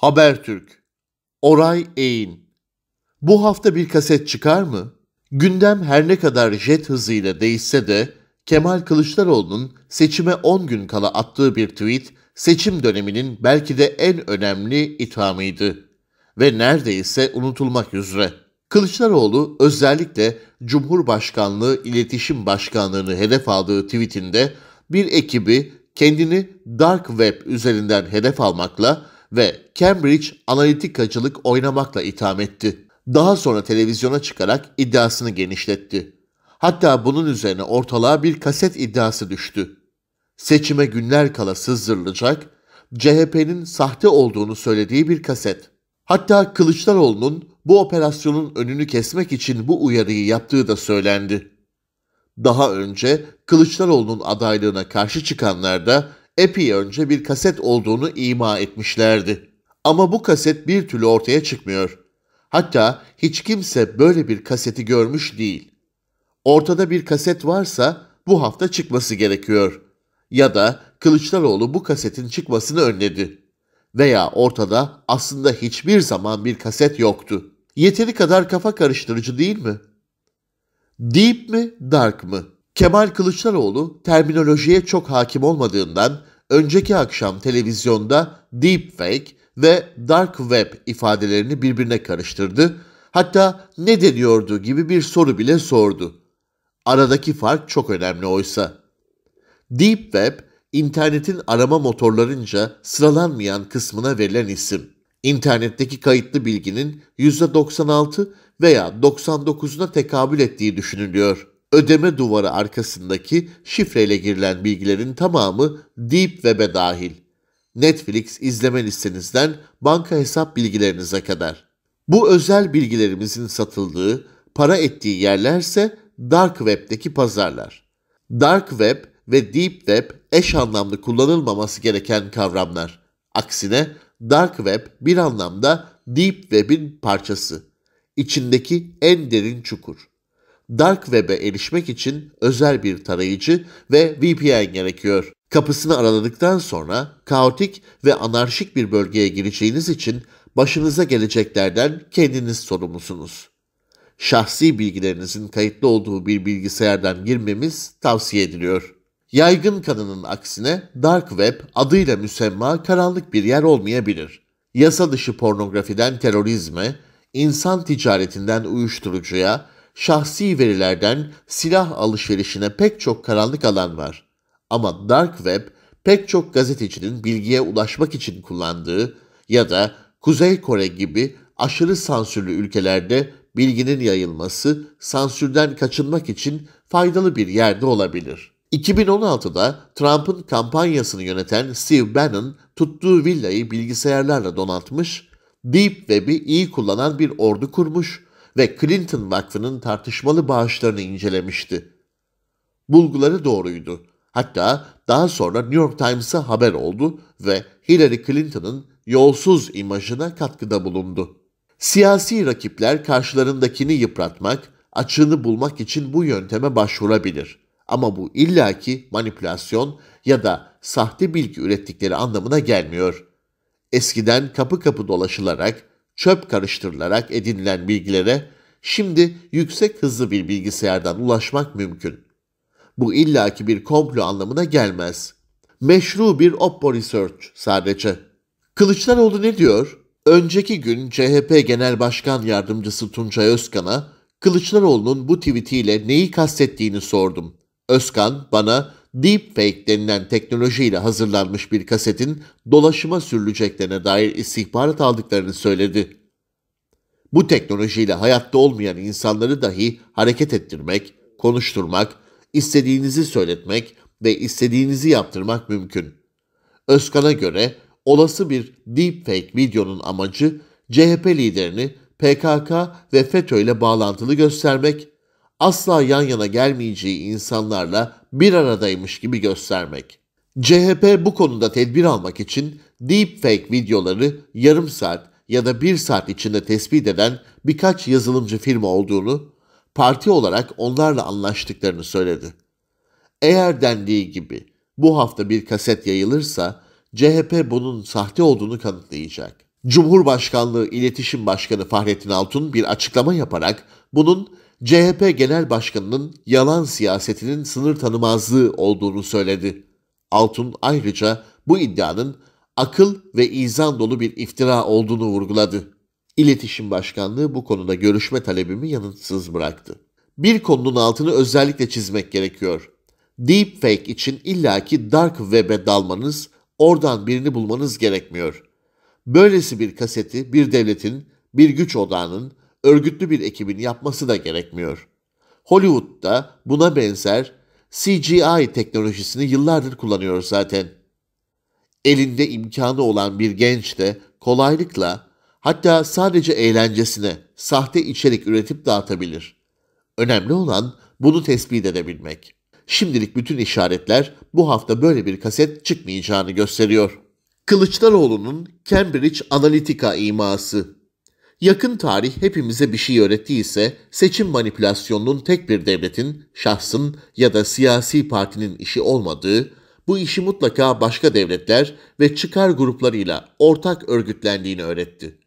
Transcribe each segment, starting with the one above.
Habertürk. Oray Eğin. Bu hafta bir kaset çıkar mı? Gündem her ne kadar jet hızıyla değişse de Kemal Kılıçdaroğlu'nun seçime 10 gün kala attığı bir tweet seçim döneminin belki de en önemli ithamıydı ve neredeyse unutulmak üzere. Kılıçdaroğlu özellikle Cumhurbaşkanlığı İletişim Başkanlığı'nı hedef aldığı tweetinde bir ekibi kendini dark web üzerinden hedef almakla ve Cambridge analitikacılık oynamakla itham etti. Daha sonra televizyona çıkarak iddiasını genişletti. Hatta bunun üzerine ortalığa bir kaset iddiası düştü. Seçime günler kala sızdırılacak, CHP'nin sahte olduğunu söylediği bir kaset. Hatta Kılıçdaroğlu'nun bu operasyonun önünü kesmek için bu uyarıyı yaptığı da söylendi. Daha önce Kılıçdaroğlu'nun adaylığına karşı çıkanlar da epey önce bir kaset olduğunu ima etmişlerdi. Ama bu kaset bir türlü ortaya çıkmıyor. Hatta hiç kimse böyle bir kaseti görmüş değil. Ortada bir kaset varsa bu hafta çıkması gerekiyor. Ya da Kılıçdaroğlu bu kasetin çıkmasını önledi. Veya ortada aslında hiçbir zaman bir kaset yoktu. Yeteri kadar kafa karıştırıcı değil mi? Deep mi, dark mı? Kemal Kılıçdaroğlu terminolojiye çok hakim olmadığından önceki akşam televizyonda deepfake ve dark web ifadelerini birbirine karıştırdı. Hatta ne deniyordu gibi bir soru bile sordu. Aradaki fark çok önemli oysa. Deep web internetin arama motorlarınca sıralanmayan kısmına verilen isim. İnternetteki kayıtlı bilginin %96 veya %99'una tekabül ettiği düşünülüyor ödeme duvarı arkasındaki şifreyle girilen bilgilerin tamamı Deep Web'e dahil. Netflix izleme listenizden banka hesap bilgilerinize kadar. Bu özel bilgilerimizin satıldığı, para ettiği yerlerse Dark Web'deki pazarlar. Dark Web ve Deep Web eş anlamlı kullanılmaması gereken kavramlar. Aksine Dark Web bir anlamda Deep Web'in parçası. İçindeki en derin çukur. Dark Web'e erişmek için özel bir tarayıcı ve VPN gerekiyor. Kapısını araladıktan sonra kaotik ve anarşik bir bölgeye gireceğiniz için başınıza geleceklerden kendiniz sorumlusunuz. Şahsi bilgilerinizin kayıtlı olduğu bir bilgisayardan girmemiz tavsiye ediliyor. Yaygın kanının aksine Dark Web adıyla müsemma karanlık bir yer olmayabilir. Yasa dışı pornografiden terörizme, insan ticaretinden uyuşturucuya, şahsi verilerden silah alışverişine pek çok karanlık alan var. Ama Dark Web pek çok gazetecinin bilgiye ulaşmak için kullandığı ya da Kuzey Kore gibi aşırı sansürlü ülkelerde bilginin yayılması sansürden kaçınmak için faydalı bir yerde olabilir. 2016'da Trump'ın kampanyasını yöneten Steve Bannon tuttuğu villayı bilgisayarlarla donatmış, Deep Web'i iyi kullanan bir ordu kurmuş ve Clinton Vakfı'nın tartışmalı bağışlarını incelemişti. Bulguları doğruydu. Hatta daha sonra New York Times'a haber oldu ve Hillary Clinton'ın yolsuz imajına katkıda bulundu. Siyasi rakipler karşılarındakini yıpratmak, açığını bulmak için bu yönteme başvurabilir. Ama bu illaki manipülasyon ya da sahte bilgi ürettikleri anlamına gelmiyor. Eskiden kapı kapı dolaşılarak çöp karıştırılarak edinilen bilgilere şimdi yüksek hızlı bir bilgisayardan ulaşmak mümkün. Bu illaki bir komplo anlamına gelmez. Meşru bir Oppo Research sadece. Kılıçdaroğlu ne diyor? Önceki gün CHP Genel Başkan Yardımcısı Tuncay Özkan'a Kılıçdaroğlu'nun bu tweetiyle neyi kastettiğini sordum. Özkan bana deepfake denilen teknolojiyle hazırlanmış bir kasetin dolaşıma sürüleceklerine dair istihbarat aldıklarını söyledi. Bu teknolojiyle hayatta olmayan insanları dahi hareket ettirmek, konuşturmak, istediğinizi söyletmek ve istediğinizi yaptırmak mümkün. Özkan'a göre olası bir deepfake videonun amacı CHP liderini PKK ve FETÖ ile bağlantılı göstermek asla yan yana gelmeyeceği insanlarla bir aradaymış gibi göstermek. CHP bu konuda tedbir almak için deepfake videoları yarım saat ya da bir saat içinde tespit eden birkaç yazılımcı firma olduğunu, parti olarak onlarla anlaştıklarını söyledi. Eğer dendiği gibi bu hafta bir kaset yayılırsa CHP bunun sahte olduğunu kanıtlayacak. Cumhurbaşkanlığı İletişim Başkanı Fahrettin Altun bir açıklama yaparak bunun CHP Genel Başkanı'nın yalan siyasetinin sınır tanımazlığı olduğunu söyledi. Altun ayrıca bu iddianın akıl ve izan dolu bir iftira olduğunu vurguladı. İletişim Başkanlığı bu konuda görüşme talebimi yanıtsız bıraktı. Bir konunun altını özellikle çizmek gerekiyor. Deepfake için illaki dark web'e dalmanız, oradan birini bulmanız gerekmiyor. Böylesi bir kaseti bir devletin, bir güç odağının, örgütlü bir ekibin yapması da gerekmiyor. Hollywood'da buna benzer CGI teknolojisini yıllardır kullanıyor zaten. Elinde imkanı olan bir genç de kolaylıkla hatta sadece eğlencesine sahte içerik üretip dağıtabilir. Önemli olan bunu tespit edebilmek. Şimdilik bütün işaretler bu hafta böyle bir kaset çıkmayacağını gösteriyor. Kılıçdaroğlu'nun Cambridge Analytica iması Yakın tarih hepimize bir şey öğrettiyse seçim manipülasyonunun tek bir devletin, şahsın ya da siyasi partinin işi olmadığı, bu işi mutlaka başka devletler ve çıkar gruplarıyla ortak örgütlendiğini öğretti.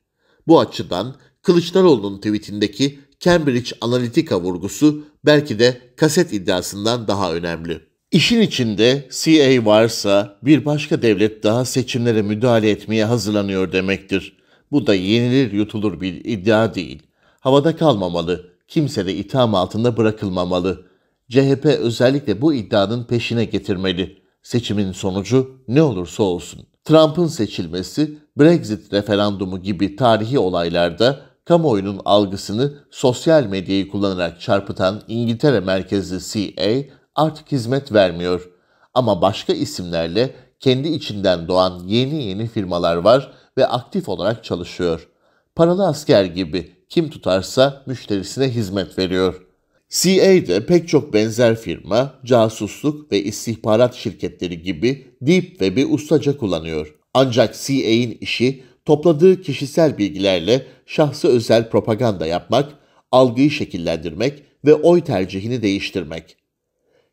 Bu açıdan Kılıçdaroğlu'nun tweetindeki Cambridge Analytica vurgusu belki de kaset iddiasından daha önemli. İşin içinde CA varsa bir başka devlet daha seçimlere müdahale etmeye hazırlanıyor demektir. Bu da yenilir yutulur bir iddia değil. Havada kalmamalı, kimse de itham altında bırakılmamalı. CHP özellikle bu iddianın peşine getirmeli. Seçimin sonucu ne olursa olsun. Trump'ın seçilmesi, Brexit referandumu gibi tarihi olaylarda kamuoyunun algısını sosyal medyayı kullanarak çarpıtan İngiltere merkezli CA artık hizmet vermiyor. Ama başka isimlerle kendi içinden doğan yeni yeni firmalar var ve aktif olarak çalışıyor. Paralı asker gibi kim tutarsa müşterisine hizmet veriyor. CA'de pek çok benzer firma, casusluk ve istihbarat şirketleri gibi Deep Web'i ustaca kullanıyor. Ancak CA'in işi topladığı kişisel bilgilerle şahsı özel propaganda yapmak, algıyı şekillendirmek ve oy tercihini değiştirmek.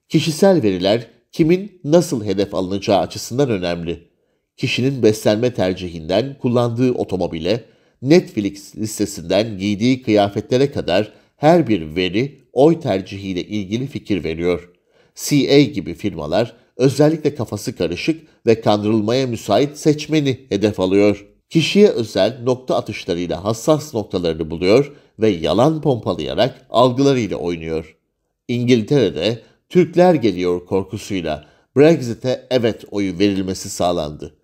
Kişisel veriler kimin nasıl hedef alınacağı açısından önemli. Kişinin beslenme tercihinden kullandığı otomobile, Netflix listesinden giydiği kıyafetlere kadar her bir veri oy tercihiyle ilgili fikir veriyor. CA gibi firmalar özellikle kafası karışık ve kandırılmaya müsait seçmeni hedef alıyor. Kişiye özel nokta atışlarıyla hassas noktalarını buluyor ve yalan pompalayarak algılarıyla oynuyor. İngiltere'de Türkler geliyor korkusuyla Brexit'e evet oyu verilmesi sağlandı.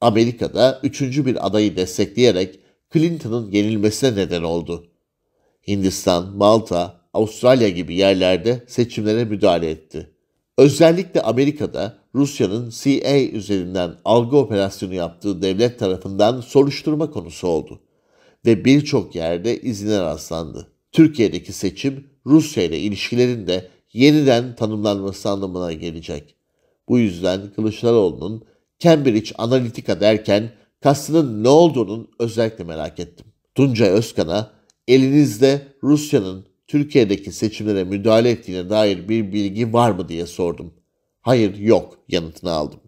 Amerika'da üçüncü bir adayı destekleyerek Clinton'ın yenilmesine neden oldu. Hindistan, Malta, Avustralya gibi yerlerde seçimlere müdahale etti. Özellikle Amerika'da Rusya'nın CIA üzerinden algı operasyonu yaptığı devlet tarafından soruşturma konusu oldu ve birçok yerde izine rastlandı. Türkiye'deki seçim Rusya ile ilişkilerinde. de yeniden tanımlanması anlamına gelecek. Bu yüzden Kılıçdaroğlu'nun Cambridge Analytica derken kastının ne olduğunun özellikle merak ettim. Tuncay Özkan'a elinizde Rusya'nın Türkiye'deki seçimlere müdahale ettiğine dair bir bilgi var mı diye sordum. Hayır yok yanıtını aldım.